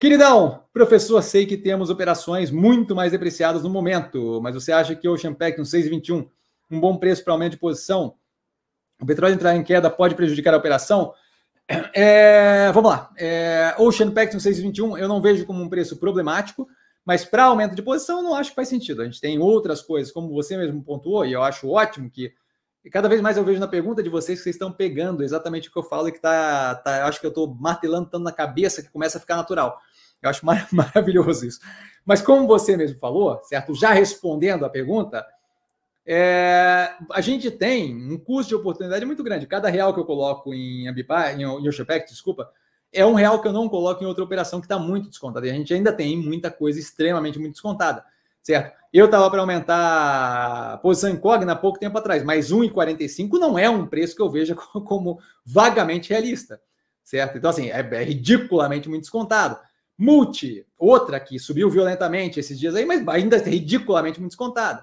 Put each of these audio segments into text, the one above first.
Queridão, professor, sei que temos operações muito mais depreciadas no momento, mas você acha que o Ocean Pact no 6,21, um bom preço para aumento de posição? O petróleo entrar em queda pode prejudicar a operação? É, vamos lá. É, Ocean Pact no 6,21 eu não vejo como um preço problemático, mas para aumento de posição não acho que faz sentido. A gente tem outras coisas, como você mesmo pontuou, e eu acho ótimo que e cada vez mais eu vejo na pergunta de vocês que vocês estão pegando exatamente o que eu falo e que tá, tá acho que eu estou martelando tanto na cabeça que começa a ficar natural. Eu acho mar maravilhoso isso. Mas como você mesmo falou, certo? Já respondendo a pergunta, é, a gente tem um custo de oportunidade muito grande. Cada real que eu coloco em Ambipar, em, em Oshapec, desculpa, é um real que eu não coloco em outra operação que está muito descontada. E a gente ainda tem muita coisa extremamente muito descontada certo? Eu estava para aumentar a posição incógnita há pouco tempo atrás, mas 1,45 não é um preço que eu veja como vagamente realista, certo? Então, assim, é, é ridiculamente muito descontado. Multi, outra que subiu violentamente esses dias aí, mas ainda é ridiculamente muito descontada.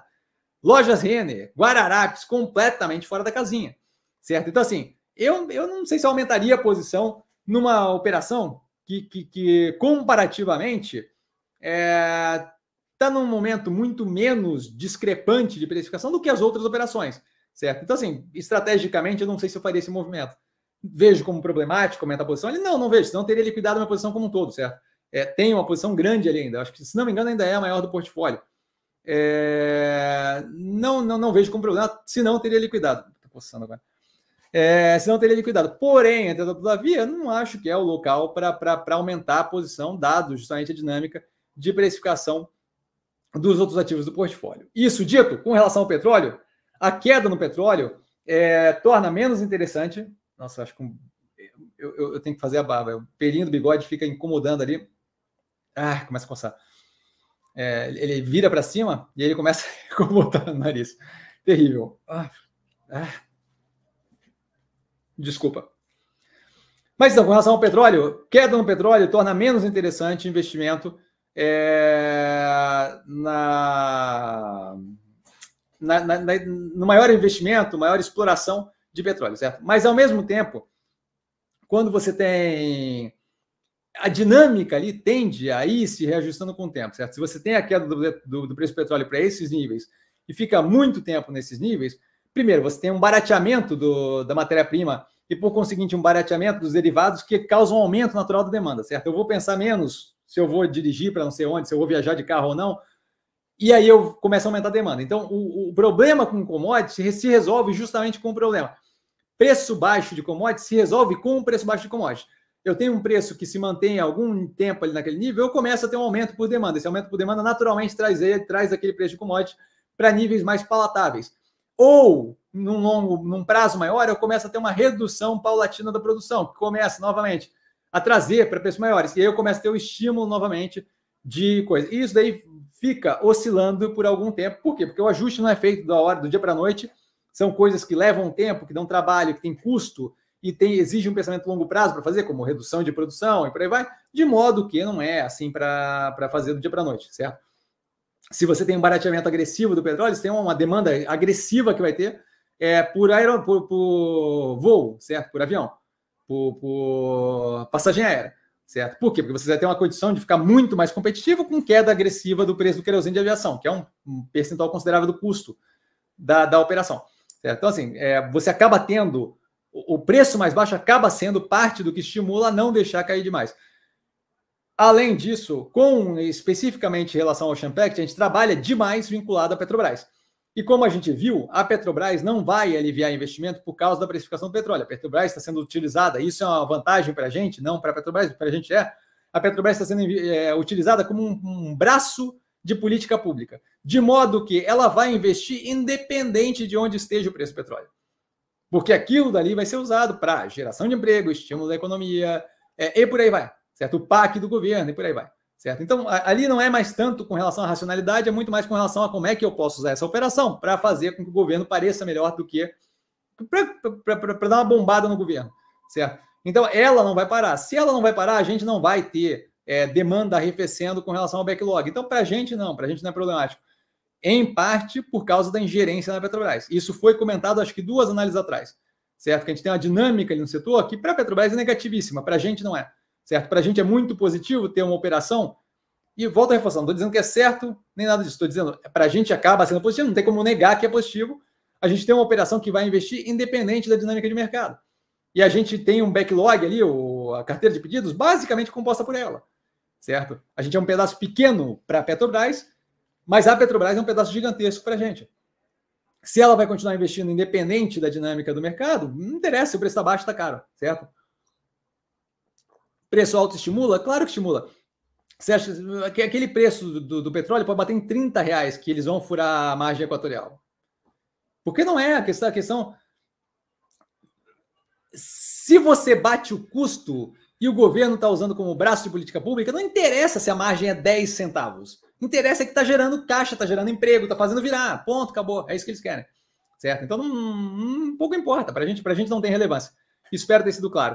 Lojas Renner, Guararapes, completamente fora da casinha, certo? Então, assim, eu, eu não sei se aumentaria a posição numa operação que, que, que comparativamente, é, está num momento muito menos discrepante de precificação do que as outras operações, certo? Então, assim, estrategicamente, eu não sei se eu faria esse movimento. Vejo como problemático aumentar a posição? Ele, não, não vejo, senão teria liquidado a minha posição como um todo, certo? É, tem uma posição grande ali ainda, acho que, se não me engano, ainda é a maior do portfólio. É, não, não, não vejo como problema, se não teria liquidado. Estou postando agora. É, se não teria liquidado. Porém, todavia, não acho que é o local para aumentar a posição, dado justamente a dinâmica de precificação dos outros ativos do portfólio. Isso dito, com relação ao petróleo, a queda no petróleo é, torna menos interessante. Nossa, acho que eu, eu, eu, tenho que fazer a barba. O pelinho do bigode fica incomodando ali. Ah, começa a coçar. É, ele vira para cima e ele começa a incomodar no nariz. Terrível. Ah, ah. Desculpa. Mas então, com relação ao petróleo, queda no petróleo torna menos interessante investimento é, na, na, na, no maior investimento, maior exploração de petróleo, certo? Mas, ao mesmo tempo, quando você tem a dinâmica ali tende a ir se reajustando com o tempo, certo? Se você tem a queda do, do, do preço do petróleo para esses níveis e fica muito tempo nesses níveis, primeiro, você tem um barateamento do, da matéria-prima e, por conseguinte, um barateamento dos derivados que causa um aumento natural da demanda, certo? Eu vou pensar menos se eu vou dirigir para não sei onde, se eu vou viajar de carro ou não. E aí eu começo a aumentar a demanda. Então, o, o problema com commodities se resolve justamente com o problema. Preço baixo de commodities se resolve com o preço baixo de commodities. Eu tenho um preço que se mantém algum tempo ali naquele nível, eu começo a ter um aumento por demanda. Esse aumento por demanda naturalmente traz, traz aquele preço de commodities para níveis mais palatáveis. Ou, num longo, num prazo maior, eu começo a ter uma redução paulatina da produção, que começa novamente a trazer para preços maiores. E aí eu começo a ter o estímulo novamente de coisa. E isso daí fica oscilando por algum tempo. Por quê? Porque o ajuste não é feito da hora, do dia para a noite. São coisas que levam tempo, que dão trabalho, que tem custo e tem exige um pensamento longo prazo para fazer, como redução de produção e por aí vai, de modo que não é assim para fazer do dia para a noite, certo? Se você tem um barateamento agressivo do petróleo, você tem uma demanda agressiva que vai ter é, por, aer... por, por voo, certo? Por avião por, por passagem aérea, certo? Por quê? Porque você vai ter uma condição de ficar muito mais competitivo com queda agressiva do preço do querosene de aviação, que é um, um percentual considerável do custo da, da operação. Certo? Então, assim, é, você acaba tendo o preço mais baixo acaba sendo parte do que estimula a não deixar cair demais. Além disso, com especificamente em relação ao Champact, a gente trabalha demais vinculado à Petrobras. E como a gente viu, a Petrobras não vai aliviar investimento por causa da precificação do petróleo. A Petrobras está sendo utilizada, isso é uma vantagem para a gente, não para a Petrobras, para a gente é. A Petrobras está sendo é, utilizada como um, um braço de política pública, de modo que ela vai investir independente de onde esteja o preço do petróleo. Porque aquilo dali vai ser usado para geração de emprego, estímulo da economia, é, e por aí vai. Certo? O PAC do governo, e por aí vai. Certo? Então, ali não é mais tanto com relação à racionalidade, é muito mais com relação a como é que eu posso usar essa operação para fazer com que o governo pareça melhor do que. para dar uma bombada no governo. Certo? Então, ela não vai parar. Se ela não vai parar, a gente não vai ter é, demanda arrefecendo com relação ao backlog. Então, para a gente, não, para a gente não é problemático. Em parte por causa da ingerência na Petrobras. Isso foi comentado, acho que duas análises atrás. Certo? Que a gente tem uma dinâmica ali no setor que para a Petrobras é negativíssima, para a gente não é certo? Para a gente é muito positivo ter uma operação. E volta a reforçar, não estou dizendo que é certo nem nada disso. Estou dizendo, para a gente acaba sendo positivo, não tem como negar que é positivo. A gente tem uma operação que vai investir independente da dinâmica de mercado. E a gente tem um backlog ali, o, a carteira de pedidos, basicamente composta por ela, certo? A gente é um pedaço pequeno para a Petrobras, mas a Petrobras é um pedaço gigantesco para a gente. Se ela vai continuar investindo independente da dinâmica do mercado, não interessa, o preço está baixo, está caro, certo? Preço alto estimula? Claro que estimula. Você acha que aquele preço do, do, petróleo pode bater em 30 reais que eles vão furar a margem equatorial? Porque não é a questão, a questão. Se você bate o custo e o governo está usando como braço de política pública, não interessa se a margem é 10 centavos. Interessa é que está gerando caixa, está gerando emprego, está fazendo virar. Ponto, acabou. É isso que eles querem. Certo? Então, pouco importa. Para gente, a gente não tem relevância. Espero ter sido claro.